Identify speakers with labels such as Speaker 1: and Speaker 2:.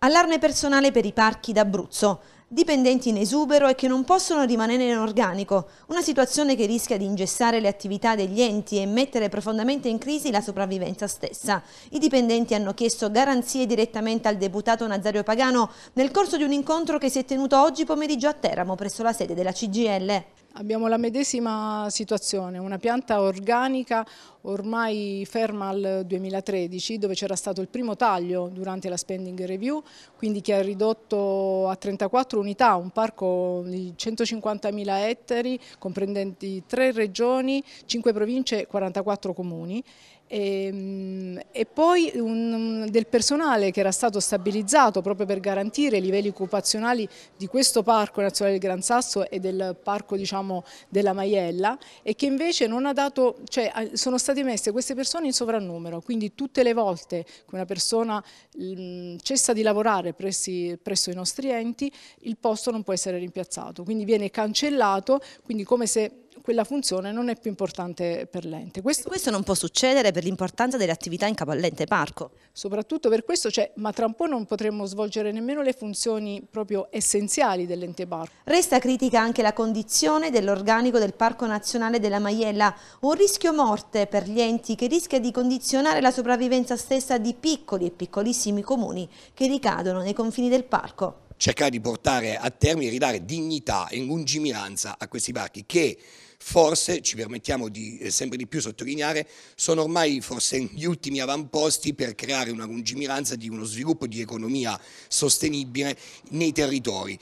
Speaker 1: Allarme personale per i parchi d'Abruzzo. Dipendenti in esubero e che non possono rimanere in organico, una situazione che rischia di ingessare le attività degli enti e mettere profondamente in crisi la sopravvivenza stessa. I dipendenti hanno chiesto garanzie direttamente al deputato Nazario Pagano nel corso di un incontro che si è tenuto oggi pomeriggio a Teramo presso la
Speaker 2: sede della CGL. Abbiamo la medesima situazione, una pianta organica ormai ferma al 2013 dove c'era stato il primo taglio durante la spending review, quindi che ha ridotto a 34 unità un parco di 150.000 ettari comprendenti tre regioni, 5 province e 44 comuni e, ehm, e, poi un, del personale che era stato stabilizzato proprio per garantire i livelli occupazionali di questo Parco Nazionale del Gran Sasso e del Parco diciamo, diciamo, della Maiella e che invece non ha dato, cioè, sono state messe queste persone in sovrannumero, quindi tutte le volte che una persona mh, mm, cessa di lavorare pressi, presso i nostri enti il posto non può essere rimpiazzato, quindi viene cancellato, quindi come se quella funzione non è più importante per l'ente. Questo, questo, non può succedere per l'importanza delle attività in capo all'ente parco. Soprattutto per questo, cioè, ma tra un po' non potremmo svolgere nemmeno le funzioni proprio essenziali dell'ente parco. Resta critica
Speaker 1: anche la condizione dell'organico del Parco Nazionale della Maiella, un rischio morte per gli enti che rischia di condizionare la sopravvivenza stessa di piccoli e piccolissimi comuni che ricadono nei confini del parco
Speaker 3: cercare di portare a termine, ridare dignità e lungimiranza a questi parchi che forse, ci permettiamo di eh, sempre di più sottolineare, sono ormai forse gli ultimi avamposti per creare una lungimiranza di uno sviluppo di economia sostenibile nei territori,